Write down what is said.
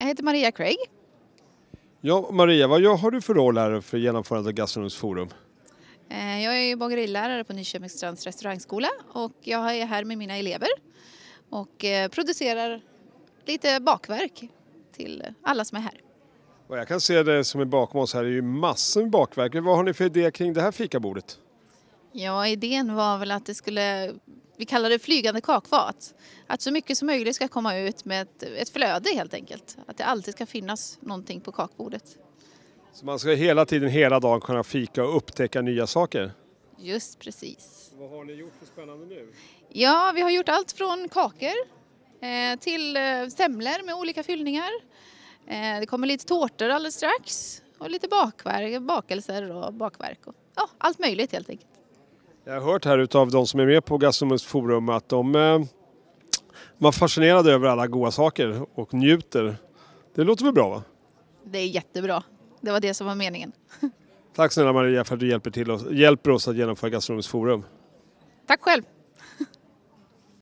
Jag heter Maria Craig. Ja, Maria, vad har du för roll här för genomförandet av Gastronoms forum? Eh, jag är bagerilärare på Nyköpingsstrands restaurangskola och jag är här med mina elever och eh, producerar lite bakverk till alla som är här. Och jag kan se det som är bakom oss här är ju massor med bakverk. Vad har ni för idé kring det här fikabordet? Ja, idén var väl att det skulle vi kallar det flygande kakfat. Att så mycket som möjligt ska komma ut med ett, ett flöde helt enkelt. Att det alltid ska finnas någonting på kakbordet. Så man ska hela tiden, hela dagen kunna fika och upptäcka nya saker? Just precis. Vad har ni gjort för spännande nu? Ja, vi har gjort allt från kakor eh, till eh, semlor med olika fyllningar. Eh, det kommer lite tårtor alldeles strax och lite bakverk, bakelser och bakverk. Och, ja, allt möjligt helt enkelt. Jag har hört här utav de som är med på Gastronomiskt forum att de var eh, fascinerade över alla goda saker och njuter. Det låter väl bra? va? Det är jättebra. Det var det som var meningen. Tack snälla Maria för att du hjälper, till oss, hjälper oss att genomföra Gastronomiskt forum. Tack själv!